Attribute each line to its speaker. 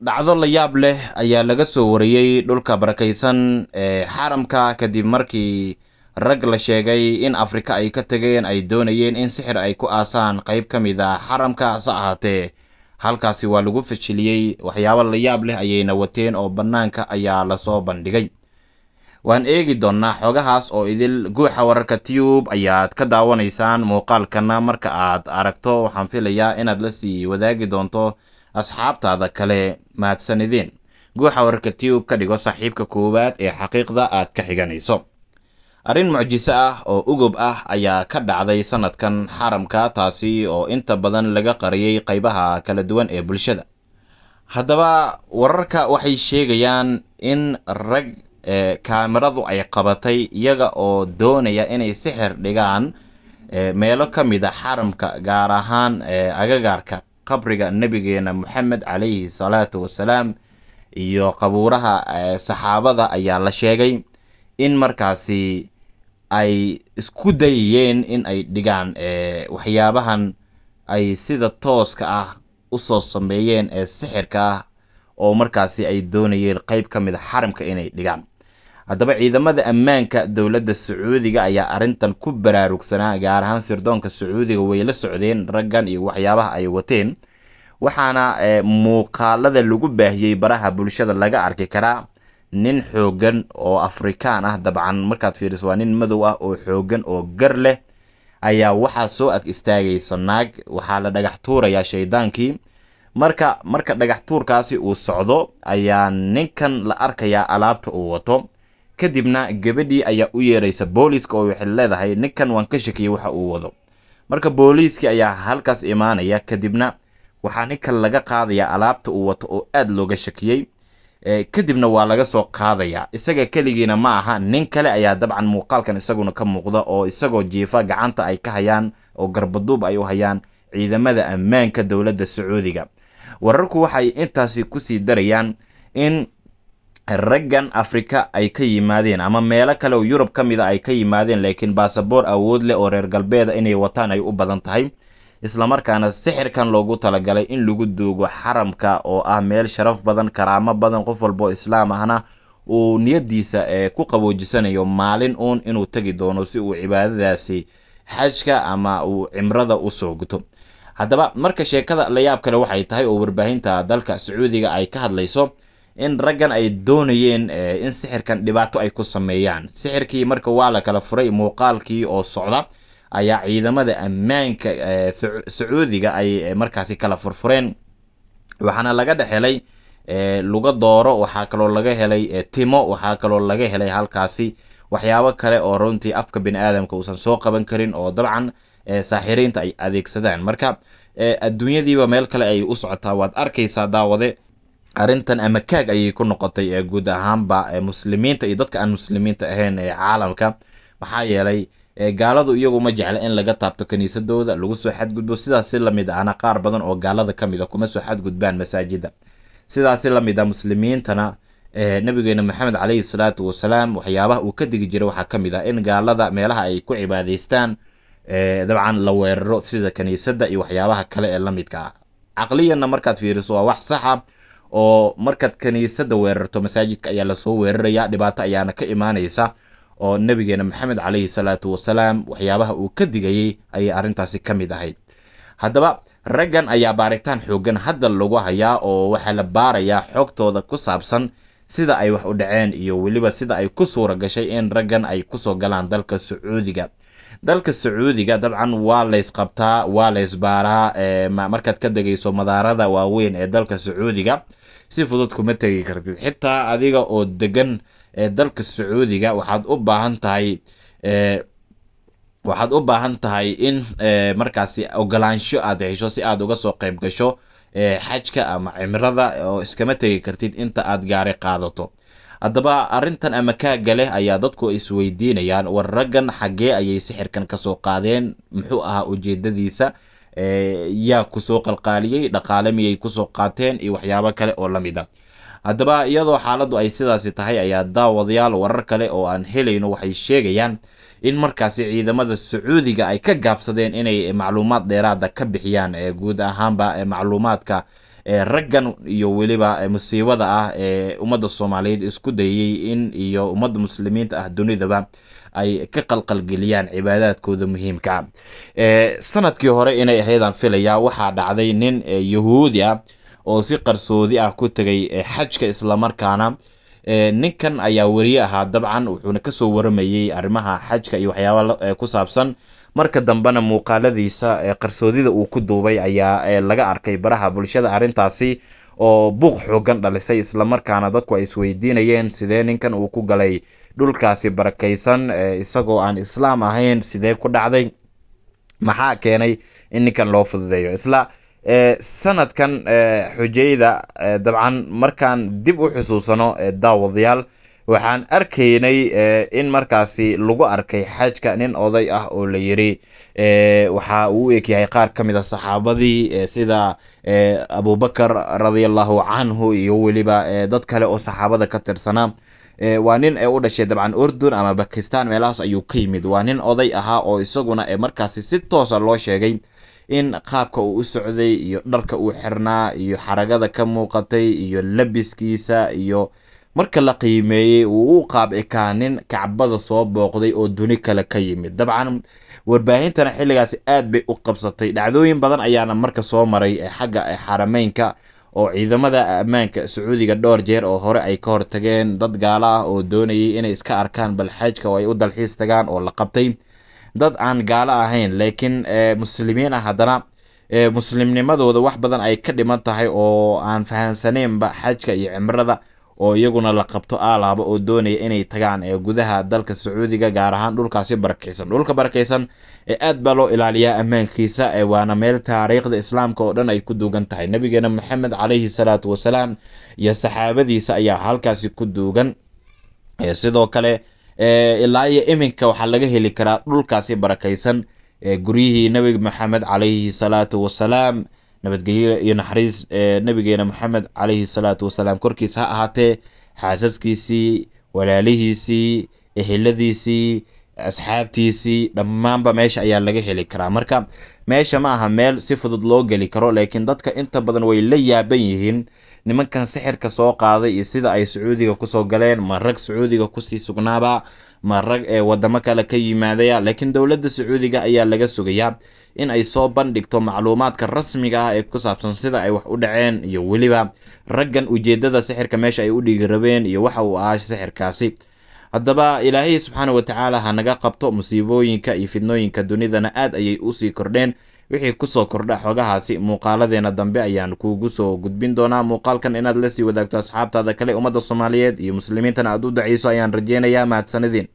Speaker 1: dhacdo la yaab leh ayaa laga soo wariyey dhulka barakaysan ee xaramka kadib markii rag la sheegay in afrika ay ka tegeen ay doonayeen in sixir ay ku aasaan qayb ka mid a ah xaramka se ahaatee halkaasi waa lagu fashiliyey waxyaabo la yaab leh ayayna wateen oo bannaanka ayaa lasoo bandhigay waan eegi doonnaa xoogahaas oo idil guuxa wararka tiyub ayaad ka daawanaysaan muuqaalkana marka aad aragto waxaan filayaa inaad la sii wadaagi doonto asxaabtaada kale mahadsanideen guuxa wararka tube ka dhigo saaxiibka koowaad ee xaqiiqda aad ka xiganayso arrin mucjiso ah oo ugob ah ayaa ka dhacday sanadkan xaramka taasi oo inta badan laga qariyey qaybaha kala duwan ee bulshada haddaba wararka waxay sheegayaan in rag eh, kaamiradu ay qabatay iyaga oo doonaya inay sixir dhigaan eh, meelo ka mid a ah xaramka gaar ahaan eh, agagaarka qabriga nabigeena moxamed calayhi salaatu wasalaam iyo qabuuraha eh, saxaabada ayaa la sheegay in markaasi ay isku dayayeen in ay dhigaan eh, waxyaabahan ay sida tooska ah usoo sameeyeen ee eh, sixirka ah oo markaasi ay doonayeen qeyb ka mid a ah xaramka inay dhigaan haddaba ciidamada ammaanka dowladda sacuudiga ayaa arrintan ku baraarugsanaa gaar ahaan sirdoonka sacuudiga way la socdeen raggan iyo waxyaabaha ay wateen waxaana eh, muuqaalada lagu baahiyey baraha bulshada laga arki karaa nin xooggan oo afrikaan ah dabcan markaad fiiriso waa nin madow ah oo xoogan oo gar leh ayaa waxaa soo ag istaagaysa naag waxaa la dhagax tuurayaa shaydaankii marka marka dhagax tuurkaasi uu socdo ayaa ninkan la arkayaa alaabta uu wato kadibna gabadhii ayaa u yeeraysa booliiska oo waxay leedahay ninkan waan ka shakiyay waxa uu wado marka booliiskii ayaa halkaas imaanaya kadibna waxaa ninkan laga qaadayaa alaabta uu wato oo aada looga shakiyey kadibna waa laga soo qaadayaa isaga keligiina ma aha nin kale ayaa dabcan muuqaalkan isaguna ka muuqda oo isagoo jiifa gacanta ay ka hayaan oo garbaduub ay u hayaan ciidamada ammaanka dowladda sacuudiga wararku waxay intaasi kusii darayaan in raggan afrika ay ka yimaadeen ama meelo kale oo yurub ka mida ah ay ka yimaadeen laakiin baasaboor awood leh oo reer galbeeda inay wataan ay u badan tahay islamarkaana sixirkan loogu talagalay in lagu duugo xaramka oo ah meel sharaf badan karaamo badan qof walboo islaam ahna uu niyadiisa eh, ku qaboojisanayo maalin uun inuu tegi doono si uu cibaadadaasi xajka ama uu cimrada usoo guto haddaba marka sheekada layaab kale waxay tahay oo warbaahinta dalka sacuudiga ay ka hadlayso in raggan ay doonayeen eh, in sixirkan dhibaato ay ku sameeyaan sixirkii marka waa la kala furay muuqaalkii oo socda ayaa ciidamada ammaanka eh, sacuudiga ay eh, markaasi kala furfureen waxaana laga dhexhelay helay eh, luga dooro waxaa kaloo laga helay timo waxaa kaloo laga helay halkaasi waxyaabo kale oo runtii afka bini aadamka uusan soo qaban karin oo dabcan saaxiriinta ay adeegsadaan marka adduunyadiiba meel kale ayay u socotaa waad arkaysaa daawade arrintan ama kaag ayay ku noqotay guud ahaanba muslimiinta iyo dadka aan muslimiinta ahayn ee caalamka maxaa yeelay gaaladu iyagu ma jecla in laga taabto kaniisadooda lagu soo xadgudbo sidaasi lamid ahna qaar badan oo gaalada ka mid ah kuma soo xadgudbaan masaajida sidaasi lamid a ah muslimiintana nabigeena maxamed caleyhi salaatu wasalaam waxyaabaha uu ka digi jiray waxaa ka mid ah in gaalada meelaha ay ku cibaadaystaan dabcan la weeraro sida kiniisadda iyo waxyaabaha kale ee lamidka ah caqliyanna markaad fiiriso waa wax saxa oo markaad kiniisadda weerarto masaajidka ayaa lasoo weerarayaa dhibaato ayaana ka imaanaysa oo nabigeena maxamed calayhi salaatu wasalaam waxyaabaha uu ka digayey ayay arrintaasi ka mid ahayd haddaba raggan ayaa baaritaan xooggan hadda lagu hayaa oo waxaa la baarayaa xogtooda ku saabsan sida ay wax u dhaceen iyo weliba sida ay ku suura gashay in raggan ay kusoo galaan dalka sacuudiga dalka sacuudiga dabcan waa laysqabtaa waa laysbaaraa markaad ka degayso madaarada waaweyn ee dalka sacuudiga si fudud kuma tegi kartid xitaa adiga oo degan ee dalka sacuudiga waxaad u baahan tahay waxaad u baahan tahay in markaasi ogolaansho aad hesho si aad uga soo qayb gasho xajka ama cimrada oo iskama tegi kartid inta aad gaari qaadato haddaba arrintan ama kaaga leh ayaa dadku isweydiinayaan war raggan xaggee ayay sixirkan kasoo qaadeen muxuu ahaa ujeedadiisa yaa kusoo qalqaaliyey dhaqaale miyay kusoo qaateen iyo waxyaabo kale oo lamid a ah haddaba iyadoo xaaladdu ay sidaasi tahay ayaa daawadayaal warar kale oo aan helayno waxay sheegayaan in markaasi ciidamada sacuudiga ay ka gaabsadeen inay macluumaad dheeraada ka bixiyaan eh, guud ahaanba eh, macluumaadka eh, raggan iyo weliba musiibada ah ee ummadda soomaaliyeed isku dayay in iyo ummadda muslimiinta ah dunidaba ay ka qalqalgeliyaan cibaadaadkooda muhiimka ah. sanadkii hore inay ahaydaan filayaa waxaa dhacday nin yahuudi ah oo si qarsoodi ah ku tegay eh, xajka islamarkaana eh, ninkan ayaa weriye ahaa dabcan wuxuuna kasoo waramayey arrimaha xajka iyo waxyaaba eh, ku saabsan marka dambena muuqaaladiisa qarsoodida uu ku duubay ayaa laga arkay baraha bulshada arrintaasi oo buuq xoogan dhalisay islamarkaana dadku ay isweydiinayeen sidee ninkan uu ku galay dhulkaasi barakaysan isagoo aan islaam ahayn sidee ku dhacday maxaa keenay in ninkan loo fududeeyo isla sanadkan xujayda dabcan markaan dib u xusuusano daawadayaal waxaan arkaynay in markaasi lagu arkay xaajka nin oday ah oo la yiri waxa uu u yahay qaar ka mid a saxaabadii sida abubakar radiallahu canhu iyo weliba dad kale oo saxaabada ka tirsanaa waa nin ee u dhashay dabcan urdun ama bakistan meelahaas ayuu ka yimid waa nin oday ahaa oo isaguna markaasi si toosa ah loo sheegay in qaabka uu u socday iyo dharka uu xirnaa iyo xaragada ka muuqatay iyo labiskiisa iyo marka la qiimeeyey uu u qaab ekaa nin kacbada soo booqday oo duni kale ka yimid dabcan warbaahintana xilligaasi aad bay u qabsatay dhacdooyin badan ayaana marka soo maray xagga xarameynka oo ciidamada ammaanka sacuudiga dhowr jeer oo hore ay ka hortageen dad gaala ah oo doonayay inay iska arkaan bal oo ay u dalxiis tagaan oo la qabtay dad aan gaalo ahayn laakiin eh, muslimiin ah haddana eh, muslimnimadooda wax badan ay ka dhiman tahay oo aan fahamsanaynba xajka iyo cimrada oo iyaguna la qabto aalaaba oo doonaya inay tagaan ee eh, gudaha dalka sacuudiga gaar ahaan dhulkaasi barakeysan dhulka barakeysan aad baa loo ilaaliyaa ammaankiisa waana meel taariikhda islaamka oo dhan ay ku duugan tahay nabigeena maxamed caleyhi salaatu wasalaam iyo saxaabadiisa ayaa halkaasi ku duugan sidoo kale ilaa iyo iminka waxaa laga heli karaa dhulkaasi barakaysan guryihii nabiga maxamed calayhi salaatu wasalaam nabadgelyo iyo naxariis nabigeena maxamed calayhi salaatu wasalaam korkiis ha ahaatee xaasaskiisii walaalihiisii eheladiisii asxaabtiisii dhammaanba meesha ayaa laga heli karaa marka meesha ma aha meel si fudud loo geli karo laakiin dadka inta badan way la yaaban yihiin nimankan sixirka soo qaaday iyo sida ay sacuudiga kusoo galeen ma rag sacuudiga kusii sugnaaba ma rag ee eh, wadamo kale ka yimaadaya laakiin dowladda sacuudiga ayaa laga sugayaa in ay soo bandhigto macluumaadka rasmiga ah ee ku saabsan sida ay wax u dhaceen iyo weliba raggan ujeedada sixirka meesha ay u dhigi rabeen iyo waxa uu ahaa sixirkaasi haddaba ilaahay subxaana wa tacaala ha naga qabto musiibooyinka iyo fidnooyinka dunidana aad ayay usii kordheen wixii kusoo kordha xogahaasi muuqaaladeena dambe ayaan kugu soo gudbin doonaa muuqaalkan inaad la sii wadaagto asxaabtaada kale ummadda soomaaliyeed iyo muslimiintana aad u daciiso ayaan rajaynayaa mahadsanidin